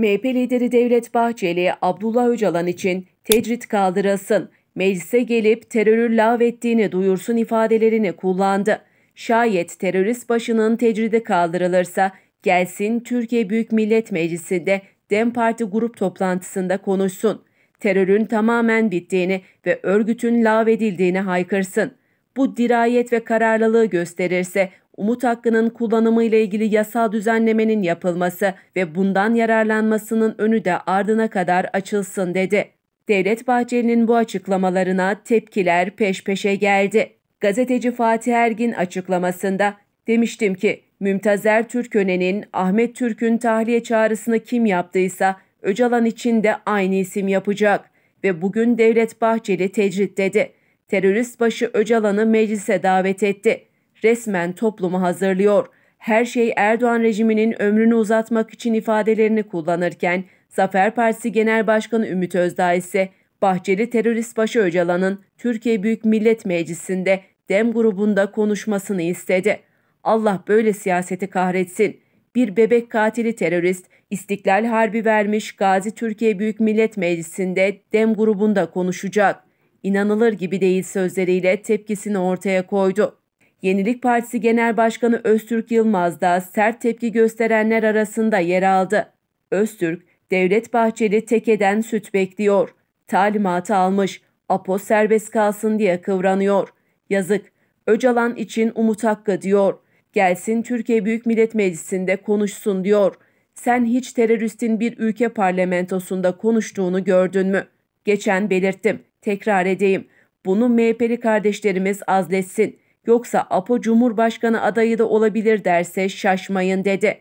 MHP lideri Devlet Bahçeli, Abdullah Öcalan için tecrit kaldırılsın, meclise gelip terörü lağvettiğini duyursun ifadelerini kullandı. Şayet terörist başının tecridi kaldırılırsa gelsin Türkiye Büyük Millet Meclisi'nde DEM Parti grup toplantısında konuşsun. Terörün tamamen bittiğini ve örgütün lağvedildiğini haykırsın. Bu dirayet ve kararlılığı gösterirse umut hakkının kullanımı ile ilgili yasal düzenlemenin yapılması ve bundan yararlanmasının önü de ardına kadar açılsın dedi. Devlet Bahçeli'nin bu açıklamalarına tepkiler peş peşe geldi. Gazeteci Fatih Ergin açıklamasında demiştim ki Mümtazer Türköne'nin Ahmet Türk'ün tahliye çağrısını kim yaptıysa Öcalan için de aynı isim yapacak ve bugün Devlet Bahçeli tecrit dedi. Terörist başı Öcalan'ı meclise davet etti resmen toplumu hazırlıyor. Her şey Erdoğan rejiminin ömrünü uzatmak için ifadelerini kullanırken Zafer Partisi Genel Başkanı Ümit Özdağ ise Bahçeli terörist başı Öcalan'ın Türkiye Büyük Millet Meclisi'nde DEM grubunda konuşmasını istedi. Allah böyle siyaseti kahretsin. Bir bebek katili terörist İstiklal Harbi vermiş Gazi Türkiye Büyük Millet Meclisi'nde DEM grubunda konuşacak. İnanılır gibi değil sözleriyle tepkisini ortaya koydu. Yenilik Partisi Genel Başkanı Öztürk Yılmaz da sert tepki gösterenler arasında yer aldı. Öztürk, Devlet Bahçeli tekeden süt bekliyor. Talimatı almış, Apo serbest kalsın diye kıvranıyor. Yazık, Öcalan için umut hakkı diyor. Gelsin Türkiye Büyük Millet Meclisi'nde konuşsun diyor. Sen hiç teröristin bir ülke parlamentosunda konuştuğunu gördün mü? Geçen belirttim, tekrar edeyim. Bunu MHP'li kardeşlerimiz azletsin yoksa APO Cumhurbaşkanı adayı da olabilir derse şaşmayın dedi.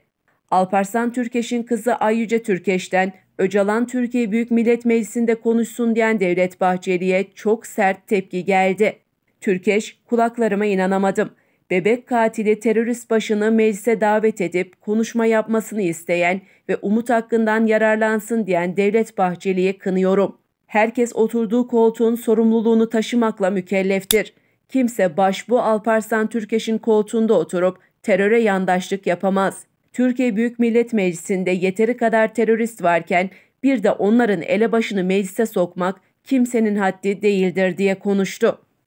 Alparslan Türkeş'in kızı Ayyüce Türkeş'ten Öcalan Türkiye Büyük Millet Meclisi'nde konuşsun diyen Devlet Bahçeli'ye çok sert tepki geldi. Türkeş, kulaklarıma inanamadım. Bebek katili terörist başını meclise davet edip konuşma yapmasını isteyen ve umut hakkından yararlansın diyen Devlet bahçeliye kınıyorum. Herkes oturduğu koltuğun sorumluluğunu taşımakla mükelleftir. Kimse başbu Alparslan Türkeş'in koltuğunda oturup teröre yandaşlık yapamaz. Türkiye Büyük Millet Meclisi'nde yeteri kadar terörist varken bir de onların elebaşını meclise sokmak kimsenin haddi değildir diye konuştu.